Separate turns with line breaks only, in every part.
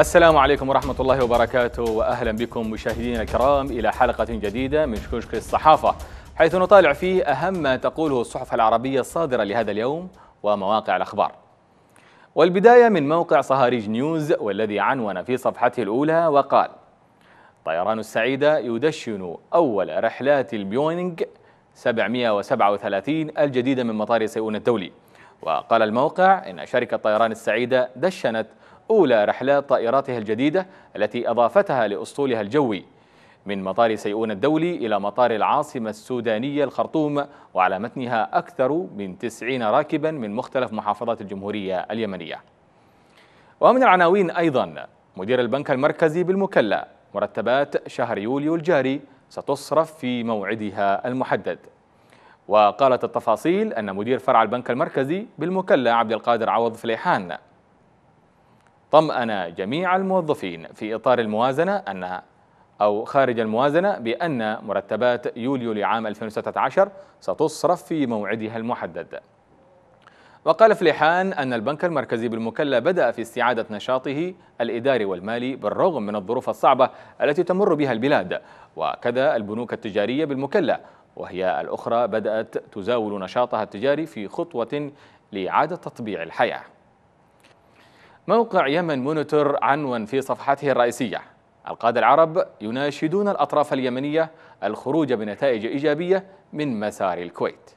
السلام عليكم ورحمة الله وبركاته وأهلا بكم مشاهدينا الكرام إلى حلقة جديدة من شكوشك الصحافة حيث نطالع فيه أهم ما تقوله الصحف العربية الصادرة لهذا اليوم ومواقع الأخبار والبداية من موقع صهاريج نيوز والذي عنون في صفحته الأولى وقال طيران السعيدة يدشن أول رحلات البيونينج 737 الجديدة من مطار سيئون الدولي وقال الموقع إن شركة طيران السعيدة دشنت أولى رحلات طائراتها الجديدة التي أضافتها لأسطولها الجوي من مطار سيئون الدولي إلى مطار العاصمة السودانية الخرطوم وعلى متنها أكثر من تسعين راكبا من مختلف محافظات الجمهورية اليمنية ومن العناوين أيضا مدير البنك المركزي بالمكلا مرتبات شهر يوليو الجاري ستصرف في موعدها المحدد وقالت التفاصيل أن مدير فرع البنك المركزي بالمكلا عبد القادر عوض فليحان طمأن جميع الموظفين في إطار الموازنة أن أو خارج الموازنة بأن مرتبات يوليو لعام 2016 ستصرف في موعدها المحدد وقال فليحان أن البنك المركزي بالمكلا بدأ في استعادة نشاطه الإداري والمالي بالرغم من الظروف الصعبة التي تمر بها البلاد وكذا البنوك التجارية بالمكلا وهي الأخرى بدأت تزاول نشاطها التجاري في خطوة لإعادة تطبيع الحياة موقع يمن مونيتور عنوان في صفحته الرئيسية القادة العرب يناشدون الأطراف اليمنية الخروج بنتائج إيجابية من مسار الكويت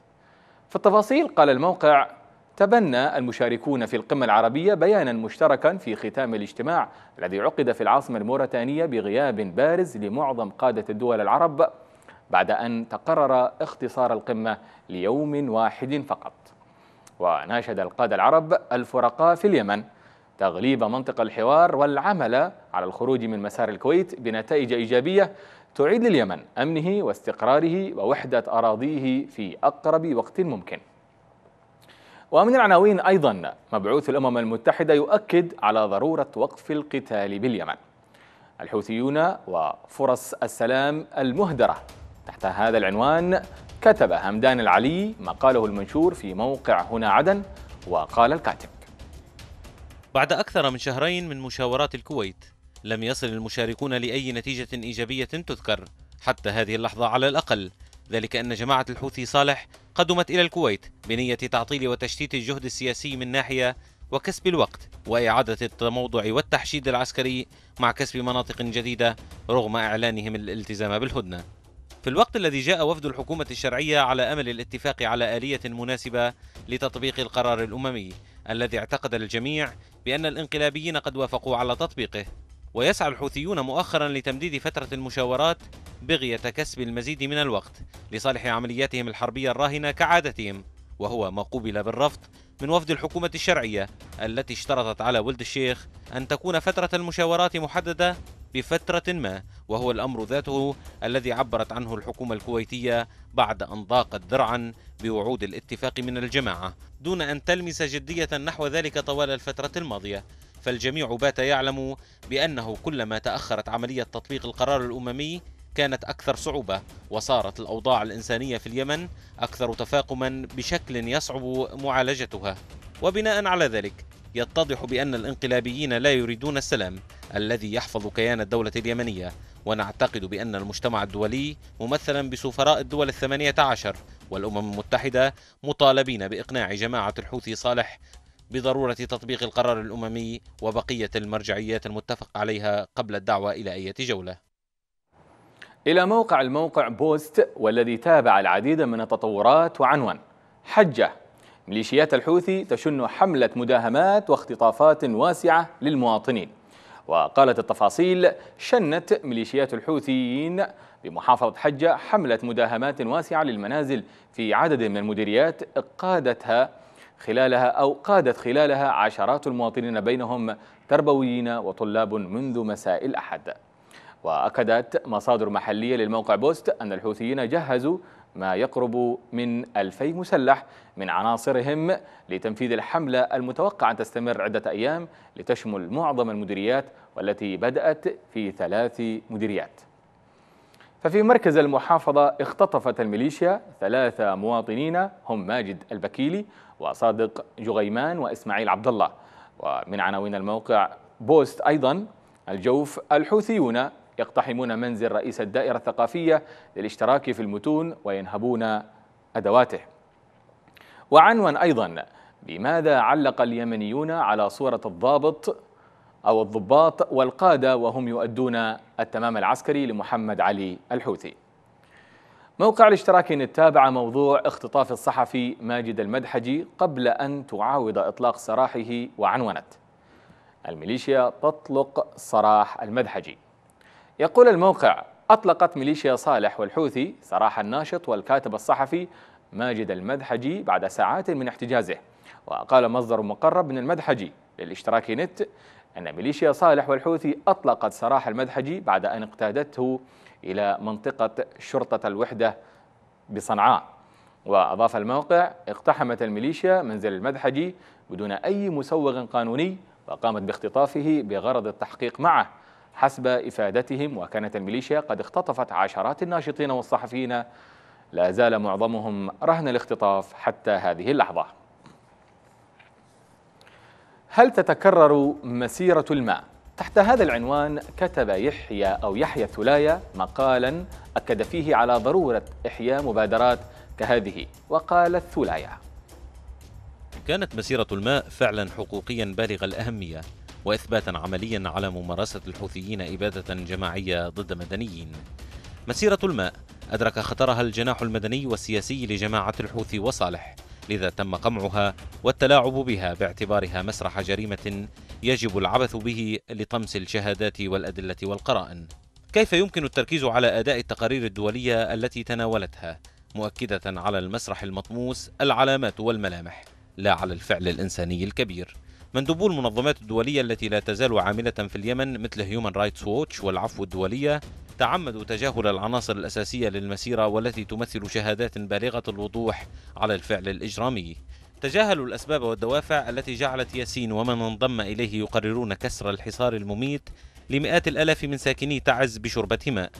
في التفاصيل قال الموقع تبنى المشاركون في القمة العربية بيانا مشتركا في ختام الاجتماع الذي عقد في العاصمة الموريتانية بغياب بارز لمعظم قادة الدول العرب بعد أن تقرر اختصار القمة ليوم واحد فقط وناشد القادة العرب الفرقاء في اليمن تغليب منطق الحوار والعمل على الخروج من مسار الكويت بنتائج إيجابية تعيد لليمن أمنه واستقراره ووحدة أراضيه في أقرب وقت ممكن ومن العناوين أيضا مبعوث الأمم المتحدة يؤكد على ضرورة وقف القتال باليمن الحوثيون وفرص السلام المهدرة تحت هذا العنوان كتب همدان العلي مقاله المنشور في موقع هنا عدن وقال الكاتب
بعد أكثر من شهرين من مشاورات الكويت لم يصل المشاركون لأي نتيجة إيجابية تذكر حتى هذه اللحظة على الأقل ذلك أن جماعة الحوثي صالح قدمت إلى الكويت بنية تعطيل وتشتيت الجهد السياسي من ناحية وكسب الوقت وإعادة التموضع والتحشيد العسكري مع كسب مناطق جديدة رغم إعلانهم الالتزام بالهدنة في الوقت الذي جاء وفد الحكومة الشرعية على أمل الاتفاق على آلية مناسبة لتطبيق القرار الأممي الذي اعتقد الجميع بأن الانقلابيين قد وافقوا على تطبيقه ويسعى الحوثيون مؤخرا لتمديد فترة المشاورات بغية كسب المزيد من الوقت لصالح عملياتهم الحربية الراهنة كعادتهم وهو ما قوبل بالرفض من وفد الحكومة الشرعية التي اشترطت على ولد الشيخ أن تكون فترة المشاورات محددة بفترة ما وهو الأمر ذاته الذي عبرت عنه الحكومة الكويتية بعد أن ضاقت ذرعا بوعود الاتفاق من الجماعة دون أن تلمس جدية نحو ذلك طوال الفترة الماضية فالجميع بات يعلم بأنه كلما تأخرت عملية تطبيق القرار الأممي كانت أكثر صعوبة وصارت الأوضاع الإنسانية في اليمن أكثر تفاقما بشكل يصعب معالجتها وبناء على ذلك يتضح بأن الانقلابيين لا يريدون السلام الذي يحفظ كيان الدولة اليمنية ونعتقد بأن المجتمع الدولي ممثلا بسفراء الدول الثمانية عشر والأمم المتحدة مطالبين بإقناع جماعة الحوثي صالح بضرورة تطبيق القرار الأممي وبقية المرجعيات المتفق عليها قبل
الدعوة إلى أي جولة إلى موقع الموقع بوست والذي تابع العديد من التطورات وعنوان حجة ميليشيات الحوثي تشن حملة مداهمات واختطافات واسعة للمواطنين وقالت التفاصيل شنت ميليشيات الحوثيين بمحافظة حجة حملة مداهمات واسعة للمنازل في عدد من المديريات قادتها خلالها أو قادت خلالها عشرات المواطنين بينهم تربويين وطلاب منذ مساء الأحد وأكدت مصادر محلية للموقع بوست أن الحوثيين جهزوا ما يقرب من 2000 مسلح من عناصرهم لتنفيذ الحملة المتوقع أن تستمر عدة أيام لتشمل معظم المديريات والتي بدأت في ثلاث مديريات ففي مركز المحافظة اختطفت الميليشيا ثلاثة مواطنين هم ماجد البكيلي وصادق جغيمان وإسماعيل عبد الله ومن عناوين الموقع بوست أيضا الجوف الحوثيون يقتحمون منزل رئيس الدائرة الثقافية للاشتراك في المتون وينهبون أدواته وعنوان أيضا بماذا علق اليمنيون على صورة الضابط أو الضباط والقادة وهم يؤدون التمام العسكري لمحمد علي الحوثي موقع الاشتراك نتابع موضوع اختطاف الصحفي ماجد المدحجي قبل أن تعاود إطلاق سراحه وعنونت الميليشيا تطلق سراح المدحجي يقول الموقع أطلقت ميليشيا صالح والحوثي سراح الناشط والكاتب الصحفي ماجد المدحجي بعد ساعات من احتجازه وقال مصدر مقرب من المدحجي للاشتراك نت أن ميليشيا صالح والحوثي أطلقت سراح المدحجي بعد أن اقتادته إلى منطقة شرطة الوحدة بصنعاء وأضاف الموقع اقتحمت الميليشيا منزل المدحجي بدون أي مسوغ قانوني وقامت باختطافه بغرض التحقيق معه حسب إفادتهم وكانت الميليشيا قد اختطفت عشرات الناشطين والصحفيين لا زال معظمهم رهن الاختطاف حتى هذه اللحظة هل تتكرر مسيرة الماء؟ تحت هذا العنوان كتب يحيى أو يحيى الثلايا مقالا أكد فيه على ضرورة إحياء مبادرات كهذه وقال الثلايا
كانت مسيرة الماء فعلا حقوقيا بالغ الأهمية وإثباتا عمليا على ممارسة الحوثيين إبادة جماعية ضد مدنيين مسيرة الماء أدرك خطرها الجناح المدني والسياسي لجماعة الحوثي وصالح لذا تم قمعها والتلاعب بها باعتبارها مسرح جريمة يجب العبث به لطمس الشهادات والأدلة والقرائن كيف يمكن التركيز على أداء التقارير الدولية التي تناولتها مؤكدة على المسرح المطموس العلامات والملامح لا على الفعل الإنساني الكبير مندوبو المنظمات الدولية التي لا تزال عاملة في اليمن مثل هيومن رايتس ووتش والعفو الدولية تعمدوا تجاهل العناصر الأساسية للمسيرة والتي تمثل شهادات بالغة الوضوح على الفعل الإجرامي تجاهلوا الأسباب والدوافع التي جعلت ياسين ومن انضم إليه يقررون كسر الحصار المميت لمئات الألاف من ساكني تعز بشربة ماء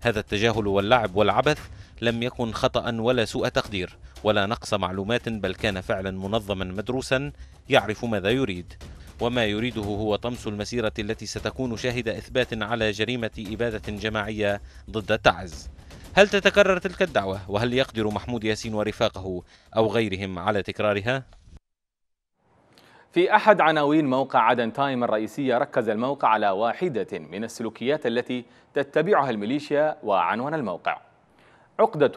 هذا التجاهل واللعب والعبث لم يكن خطأ ولا سوء تقدير ولا نقص معلومات بل كان فعلا منظما مدروسا يعرف ماذا يريد وما يريده هو طمس المسيرة التي ستكون شاهد إثبات على جريمة إبادة جماعية ضد تعز هل تتكرر تلك الدعوة وهل يقدر محمود ياسين ورفاقه أو غيرهم على تكرارها؟
في أحد عناوين موقع عدن تايم الرئيسية ركز الموقع على واحدة من السلوكيات التي تتبعها الميليشيا وعنوان الموقع عقدة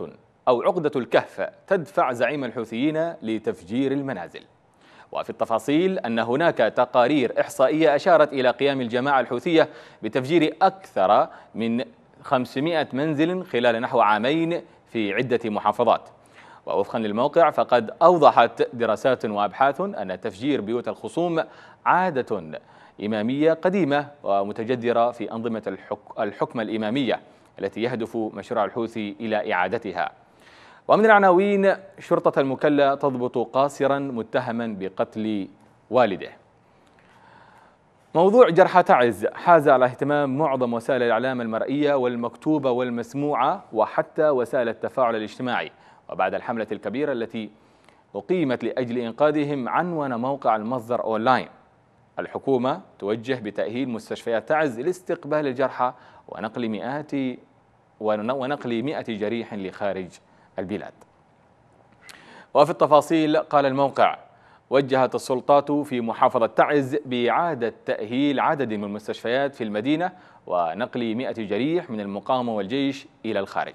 أو عقدة الكهف تدفع زعيم الحوثيين لتفجير المنازل وفي التفاصيل أن هناك تقارير إحصائية أشارت إلى قيام الجماعة الحوثية بتفجير أكثر من 500 منزل خلال نحو عامين في عدة محافظات ووفقا للموقع فقد أوضحت دراسات وأبحاث أن تفجير بيوت الخصوم عادة إمامية قديمة ومتجذرة في أنظمة الحكم الإمامية التي يهدف مشروع الحوثي إلى إعادتها ومن العناوين شرطة المكلة تضبط قاصرا متهما بقتل والده موضوع جرحى تعز حاز على اهتمام معظم وسائل الإعلام المرئية والمكتوبة والمسموعة وحتى وسائل التفاعل الاجتماعي وبعد الحملة الكبيرة التي أقيمت لأجل إنقاذهم عنون موقع المصدر أونلاين الحكومة توجه بتأهيل مستشفيات تعز لاستقبال الجرحى ونقل مئات ونقل مئة جريح لخارج البلاد وفي التفاصيل قال الموقع وجهت السلطات في محافظة تعز بإعادة تأهيل عدد من المستشفيات في المدينة ونقل مئة جريح من المقاومة والجيش إلى الخارج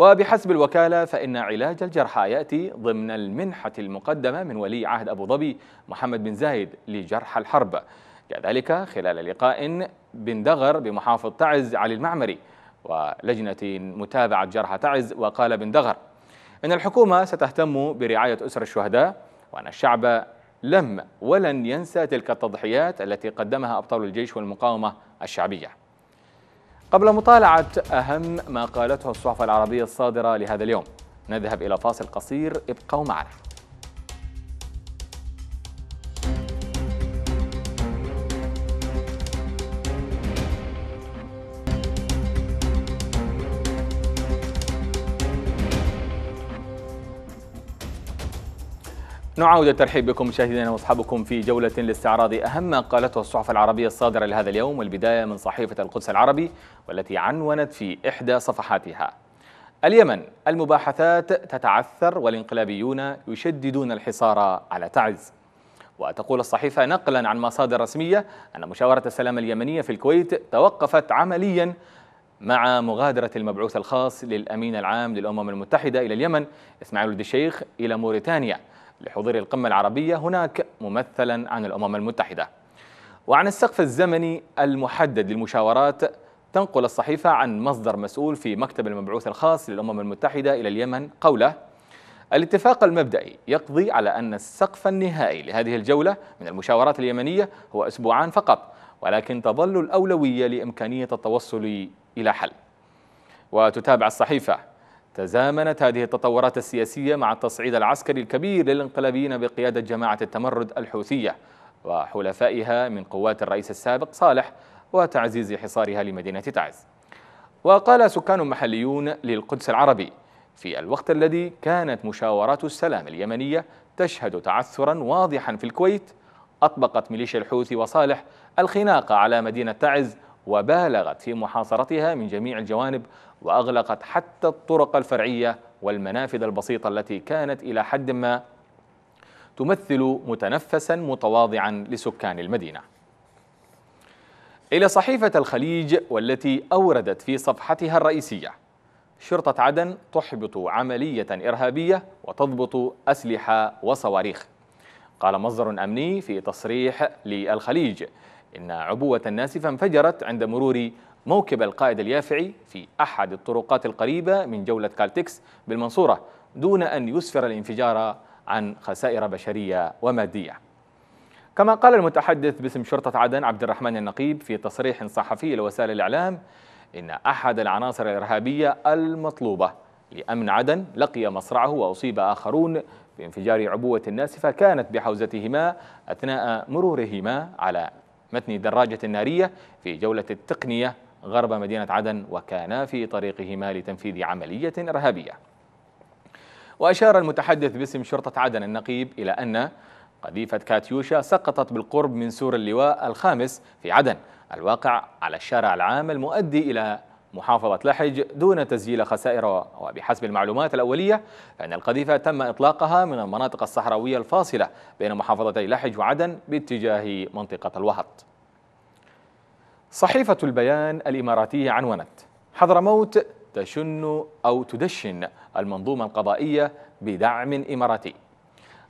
وبحسب الوكالة فإن علاج الجرحى يأتي ضمن المنحة المقدمة من ولي عهد أبو ظبي محمد بن زايد لجرحى الحرب كذلك خلال لقاء بندغر بمحافظ تعز علي المعمري ولجنة متابعة جرحى تعز وقال بندغر إن الحكومة ستهتم برعاية أسر الشهداء وأن الشعب لم ولن ينسى تلك التضحيات التي قدمها أبطال الجيش والمقاومة الشعبية قبل مطالعة أهم ما قالته الصحف العربية الصادرة لهذا اليوم نذهب إلى فاصل قصير ابقوا معنا نعاود الترحيب بكم مشاهدينا واصحابكم في جولة لاستعراض أهم ما قالته الصحف العربية الصادرة لهذا اليوم والبداية من صحيفة القدس العربي والتي عنونت في إحدى صفحاتها اليمن المباحثات تتعثر والانقلابيون يشددون الحصار على تعز وتقول الصحيفة نقلا عن مصادر رسمية أن مشاورة السلام اليمنية في الكويت توقفت عمليا مع مغادرة المبعوث الخاص للأمين العام للأمم المتحدة إلى اليمن إسماعيل الشيخ إلى موريتانيا لحضور القمة العربية هناك ممثلا عن الأمم المتحدة وعن السقف الزمني المحدد للمشاورات تنقل الصحيفة عن مصدر مسؤول في مكتب المبعوث الخاص للأمم المتحدة إلى اليمن قوله الاتفاق المبدئي يقضي على أن السقف النهائي لهذه الجولة من المشاورات اليمنية هو أسبوعان فقط ولكن تظل الأولوية لإمكانية التوصل إلى حل وتتابع الصحيفة تزامنت هذه التطورات السياسية مع التصعيد العسكري الكبير للانقلابيين بقيادة جماعة التمرد الحوثية وحلفائها من قوات الرئيس السابق صالح وتعزيز حصارها لمدينة تعز وقال سكان محليون للقدس العربي في الوقت الذي كانت مشاورات السلام اليمنية تشهد تعثرا واضحا في الكويت أطبقت ميليشيا الحوثي وصالح الخناقة على مدينة تعز وبالغت في محاصرتها من جميع الجوانب وأغلقت حتى الطرق الفرعية والمنافذ البسيطة التي كانت إلى حد ما تمثل متنفسا متواضعا لسكان المدينة إلى صحيفة الخليج والتي أوردت في صفحتها الرئيسية شرطة عدن تحبط عملية إرهابية وتضبط أسلحة وصواريخ قال مصدر أمني في تصريح للخليج إن عبوة ناسفة انفجرت عند مرور موكب القائد اليافعي في أحد الطرقات القريبة من جولة كالتكس بالمنصورة دون أن يسفر الانفجار عن خسائر بشرية ومادية كما قال المتحدث باسم شرطة عدن عبد الرحمن النقيب في تصريح صحفي لوسائل الإعلام إن أحد العناصر الإرهابية المطلوبة لأمن عدن لقي مصرعه وأصيب آخرون بانفجار عبوة ناسفة كانت بحوزتهما أثناء مرورهما على متن دراجة نارية في جولة التقنية غرب مدينة عدن وكانا في طريقهما لتنفيذ عملية إرهابية وأشار المتحدث باسم شرطة عدن النقيب إلى أن قذيفة كاتيوشا سقطت بالقرب من سور اللواء الخامس في عدن الواقع على الشارع العام المؤدي إلى محافظة لحج دون تسجيل خسائر وبحسب المعلومات الأولية فإن القذيفة تم إطلاقها من المناطق الصحراوية الفاصلة بين محافظتي لحج وعدن باتجاه منطقة الوهط صحيفة البيان الإماراتية عنونت حضرموت تشن أو تدشن المنظومة القضائية بدعم إماراتي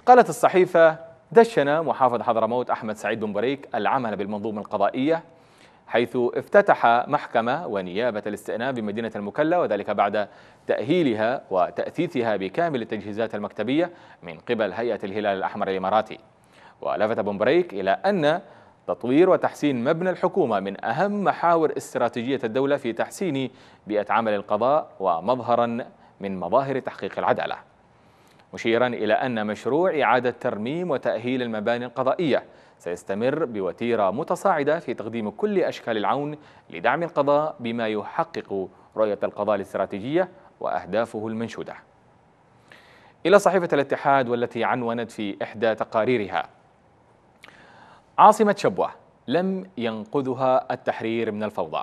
قالت الصحيفة دشن محافظ حضرموت أحمد سعيد بن بريك العمل بالمنظومة القضائية حيث افتتح محكمة ونيابة الاستئناف بمدينة المكلا وذلك بعد تأهيلها وتأثيثها بكامل التجهيزات المكتبية من قبل هيئة الهلال الأحمر الإماراتي ولفت بن بريك إلى أن تطوير وتحسين مبنى الحكومة من أهم محاور استراتيجية الدولة في تحسين بيئة عمل القضاء ومظهرا من مظاهر تحقيق العدالة مشيرا إلى أن مشروع إعادة ترميم وتأهيل المباني القضائية سيستمر بوتيرة متصاعدة في تقديم كل أشكال العون لدعم القضاء بما يحقق رؤية القضاء الاستراتيجية وأهدافه المنشودة إلى صحيفة الاتحاد والتي عنونت في إحدى تقاريرها عاصمة شبوة لم ينقذها التحرير من الفوضى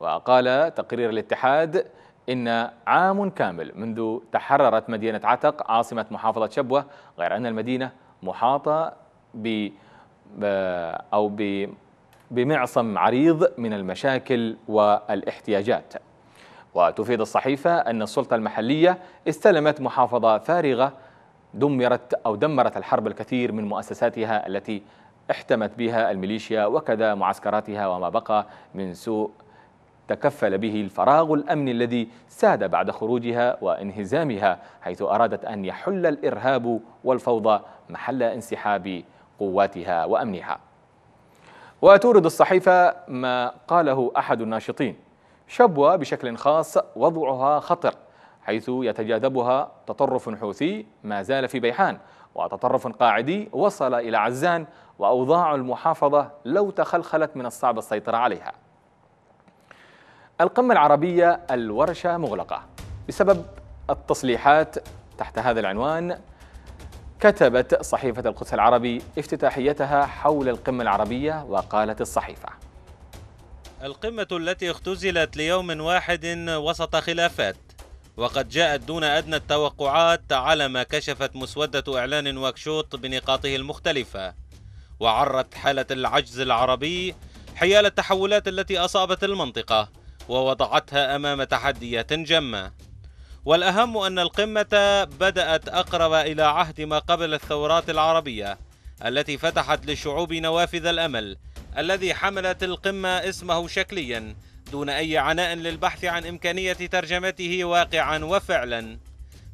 وقال تقرير الاتحاد إن عام كامل منذ تحررت مدينة عتق عاصمة محافظة شبوة غير أن المدينة محاطة ب أو ب بمعصم عريض من المشاكل والاحتياجات وتفيد الصحيفة أن السلطة المحلية استلمت محافظة فارغة دمرت أو دمرت الحرب الكثير من مؤسساتها التي احتمت بها الميليشيا وكذا معسكراتها وما بقى من سوء تكفل به الفراغ الأمني الذي ساد بعد خروجها وانهزامها حيث أرادت أن يحل الإرهاب والفوضى محل انسحاب قواتها وأمنها وتورد الصحيفة ما قاله أحد الناشطين شبوة بشكل خاص وضعها خطر حيث يتجاذبها تطرف حوثي ما زال في بيحان وتطرف قاعدي وصل إلى عزان وأوضاع المحافظة لو تخلخلت من الصعب السيطرة عليها القمة العربية الورشة مغلقة بسبب التصليحات تحت هذا العنوان كتبت صحيفة القدس العربي افتتاحيتها حول القمة العربية وقالت الصحيفة
القمة التي اختزلت ليوم واحد وسط خلافات وقد جاءت دون أدنى التوقعات على ما كشفت مسودة إعلان واكشوط بنقاطه المختلفة وعرت حالة العجز العربي حيال التحولات التي أصابت المنطقة ووضعتها أمام تحديات جمة والأهم أن القمة بدأت أقرب إلى عهد ما قبل الثورات العربية التي فتحت للشعوب نوافذ الأمل الذي حملت القمة اسمه شكليا دون أي عناء للبحث عن إمكانية ترجمته واقعا وفعلا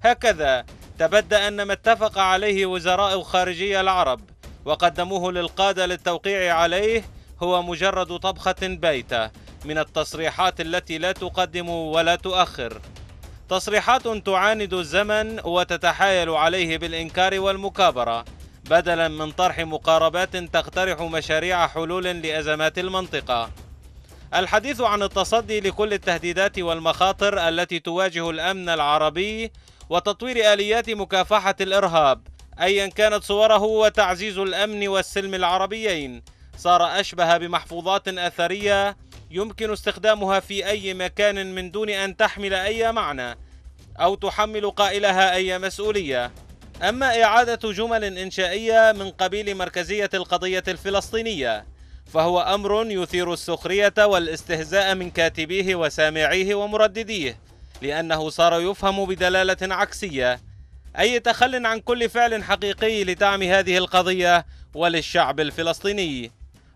هكذا تبدى أن ما اتفق عليه وزراء الخارجية العرب وقدموه للقادة للتوقيع عليه هو مجرد طبخة بيتة من التصريحات التي لا تقدم ولا تؤخر تصريحات تعاند الزمن وتتحايل عليه بالإنكار والمكابرة بدلا من طرح مقاربات تقترح مشاريع حلول لأزمات المنطقة الحديث عن التصدي لكل التهديدات والمخاطر التي تواجه الأمن العربي وتطوير آليات مكافحة الإرهاب أيا كانت صوره وتعزيز الأمن والسلم العربيين صار أشبه بمحفوظات أثرية يمكن استخدامها في أي مكان من دون أن تحمل أي معنى أو تحمل قائلها أي مسؤولية أما إعادة جمل إنشائية من قبيل مركزية القضية الفلسطينية فهو أمر يثير السخرية والاستهزاء من كاتبيه وسامعيه ومردديه لأنه صار يفهم بدلالة عكسية أي تخل عن كل فعل حقيقي لدعم هذه القضية وللشعب الفلسطيني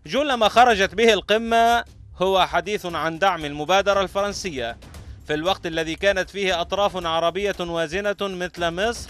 جل ما خرجت به القمة هو حديث عن دعم المبادرة الفرنسية في الوقت الذي كانت فيه أطراف عربية وازنة مثل مصر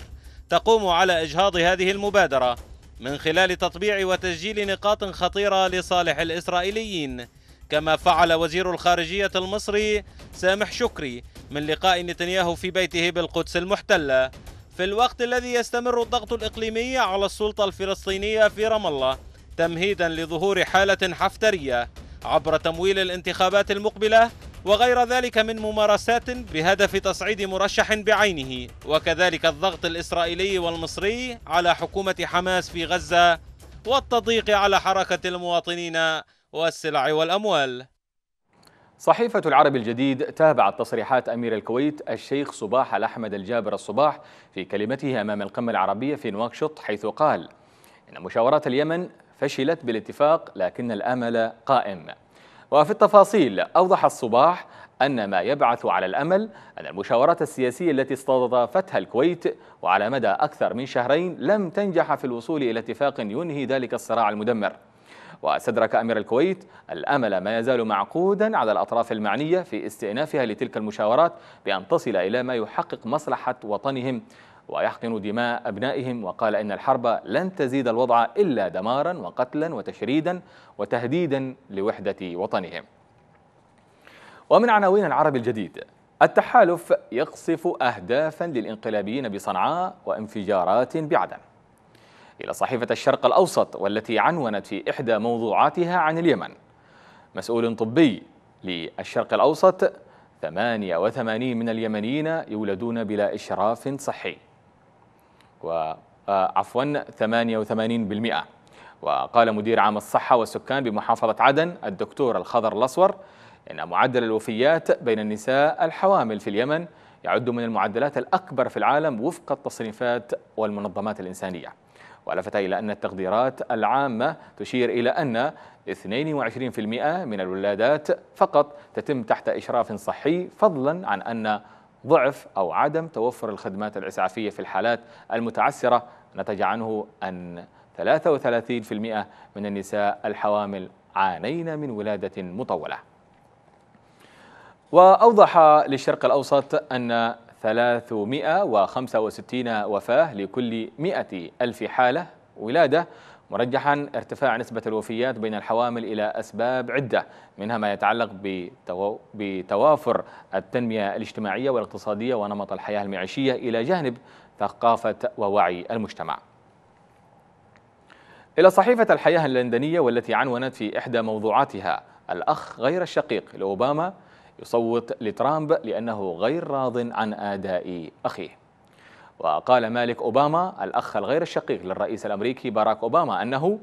تقوم على إجهاض هذه المبادرة من خلال تطبيع وتسجيل نقاط خطيرة لصالح الإسرائيليين كما فعل وزير الخارجية المصري سامح شكري من لقاء نتنياهو في بيته بالقدس المحتلة في الوقت الذي يستمر الضغط الإقليمي على السلطة الفلسطينية في رام الله تمهيدا لظهور حالة حفترية عبر تمويل الانتخابات المقبلة وغير ذلك من ممارسات بهدف تصعيد مرشح بعينه وكذلك الضغط الإسرائيلي والمصري على حكومة حماس في غزة والتضييق على حركة المواطنين والسلع والأموال
صحيفة العرب الجديد تابعت تصريحات أمير الكويت الشيخ صباح الأحمد الجابر الصباح في كلمته أمام القمة العربية في نواكشوط حيث قال إن مشاورات اليمن فشلت بالاتفاق لكن الأمل قائم وفي التفاصيل أوضح الصباح أن ما يبعث على الأمل أن المشاورات السياسية التي استضافتها الكويت وعلى مدى أكثر من شهرين لم تنجح في الوصول إلى اتفاق ينهي ذلك الصراع المدمر واستدرك أمير الكويت الأمل ما يزال معقودا على الأطراف المعنية في استئنافها لتلك المشاورات بأن تصل إلى ما يحقق مصلحة وطنهم ويحقن دماء أبنائهم وقال إن الحرب لن تزيد الوضع إلا دمارا وقتلا وتشريدا وتهديدا لوحدة وطنهم ومن عناوين العرب الجديد التحالف يقصف أهدافا للإنقلابيين بصنعاء وانفجارات بعدن إلى صحيفة الشرق الأوسط والتي عنونت في إحدى موضوعاتها عن اليمن مسؤول طبي للشرق الأوسط 88 من اليمنيين يولدون بلا إشراف صحي و آه، عفوا 88% وقال مدير عام الصحة والسكان بمحافظة عدن الدكتور الخضر الأصور إن معدل الوفيات بين النساء الحوامل في اليمن يعد من المعدلات الأكبر في العالم وفق التصنيفات والمنظمات الإنسانية ولفت إلى أن التقديرات العامة تشير إلى أن 22% من الولادات فقط تتم تحت إشراف صحي فضلا عن أن ضعف أو عدم توفر الخدمات الإسعافية في الحالات المتعسرة نتج عنه أن 33% من النساء الحوامل عانين من ولادة مطولة وأوضح للشرق الأوسط أن 365 وفاة لكل 100 ألف حالة ولادة مرجحا ارتفاع نسبة الوفيات بين الحوامل إلى أسباب عدة منها ما يتعلق بتوافر التنمية الاجتماعية والاقتصادية ونمط الحياة المعيشية إلى جانب ثقافة ووعي المجتمع إلى صحيفة الحياة اللندنية والتي عنونت في إحدى موضوعاتها الأخ غير الشقيق لأوباما يصوت لترامب لأنه غير راض عن آداء أخيه وقال مالك أوباما الأخ الغير الشقيق للرئيس الأمريكي باراك أوباما أنه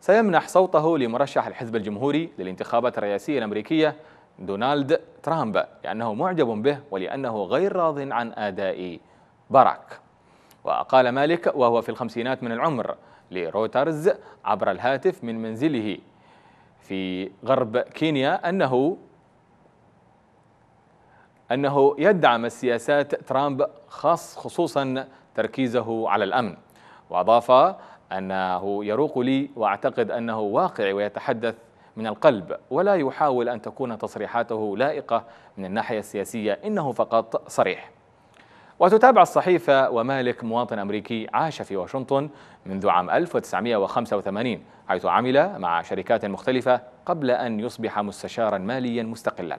سيمنح صوته لمرشح الحزب الجمهوري للانتخابات الرئاسية الأمريكية دونالد ترامب لأنه معجب به ولأنه غير راض عن أداء باراك وقال مالك وهو في الخمسينات من العمر لروترز عبر الهاتف من منزله في غرب كينيا أنه أنه يدعم السياسات ترامب خاص خصوصا تركيزه على الأمن وأضاف أنه يروق لي وأعتقد أنه واقعي ويتحدث من القلب ولا يحاول أن تكون تصريحاته لائقة من الناحية السياسية إنه فقط صريح وتتابع الصحيفة ومالك مواطن أمريكي عاش في واشنطن منذ عام 1985 حيث عمل مع شركات مختلفة قبل أن يصبح مستشارا ماليا مستقلا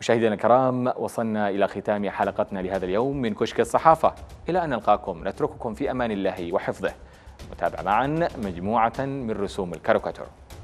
مشاهدينا الكرام وصلنا إلى ختام حلقتنا لهذا اليوم من كشك الصحافة إلى أن نلقاكم نترككم في أمان الله وحفظه متابع معا مجموعة من رسوم الكاريكاتور